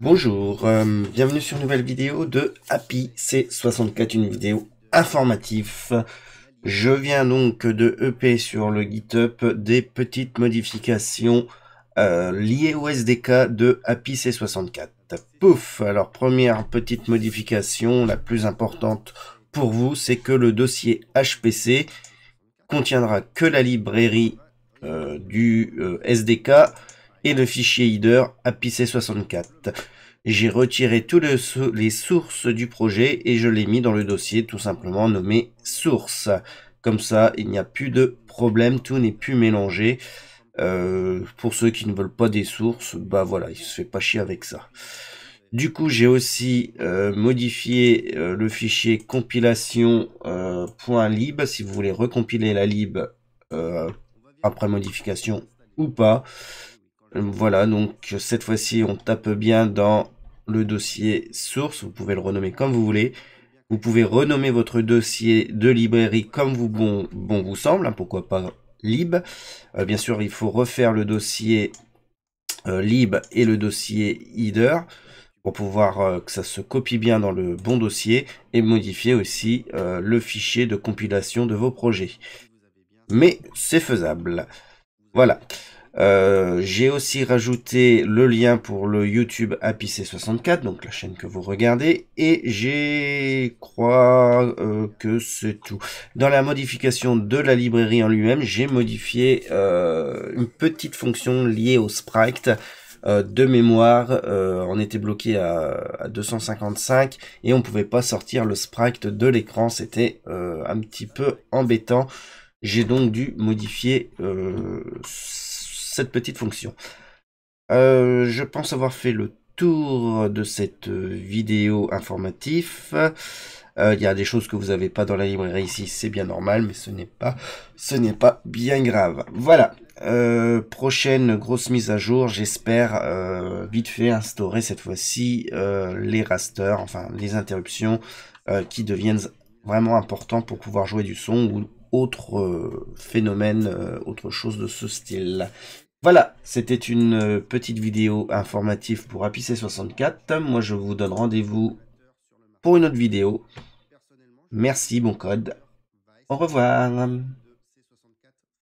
Bonjour, euh, bienvenue sur une nouvelle vidéo de Happy C64, une vidéo informative. Je viens donc de EP sur le GitHub des petites modifications euh, liées au SDK de Happy C64. Pouf Alors première petite modification, la plus importante pour vous, c'est que le dossier HPC contiendra que la librairie euh, du SDK et le fichier header APC64. J'ai retiré toutes les sources du projet et je l'ai mis dans le dossier tout simplement nommé source. Comme ça, il n'y a plus de problème, tout n'est plus mélangé. Euh, pour ceux qui ne veulent pas des sources, bah voilà, il se fait pas chier avec ça. Du coup, j'ai aussi euh, modifié euh, le fichier compilation.lib si vous voulez recompiler la lib après modification ou pas. Voilà, donc cette fois-ci, on tape bien dans le dossier source. Vous pouvez le renommer comme vous voulez. Vous pouvez renommer votre dossier de librairie comme vous bon, vous semble. Hein, pourquoi pas lib. Euh, bien sûr, il faut refaire le dossier euh, lib et le dossier header pour pouvoir euh, que ça se copie bien dans le bon dossier et modifier aussi le fichier de compilation de vos projets. Mais c'est faisable. Voilà. Euh, j'ai aussi rajouté le lien pour le YouTube apc 64 donc la chaîne que vous regardez, et j'ai crois euh, que c'est tout. Dans la modification de la librairie en lui-même, j'ai modifié euh, une petite fonction liée au sprite. de mémoire, on était bloqué à, 255 et on pouvait pas sortir le sprite de l'écran, c'était un petit peu embêtant. J'ai donc dû modifier petite fonction. Euh, je pense avoir fait le tour de cette vidéo informatif euh, Il ya y a des choses que vous n'avez pas dans la librairie ici, c'est bien normal, mais ce n'est pas, ce n'est pas bien grave. Voilà. Euh, prochaine grosse mise à jour, j'espère vite fait instaurer cette fois-ci les rasters, enfin les interruptions qui deviennent vraiment importants pour pouvoir jouer du son ou autre phénomène, autre chose de ce style. Voilà, c'était une euh, petite vidéo informative pour APC64. Moi, je vous donne rendez-vous pour une autre vidéo. Merci, bon code. Au revoir.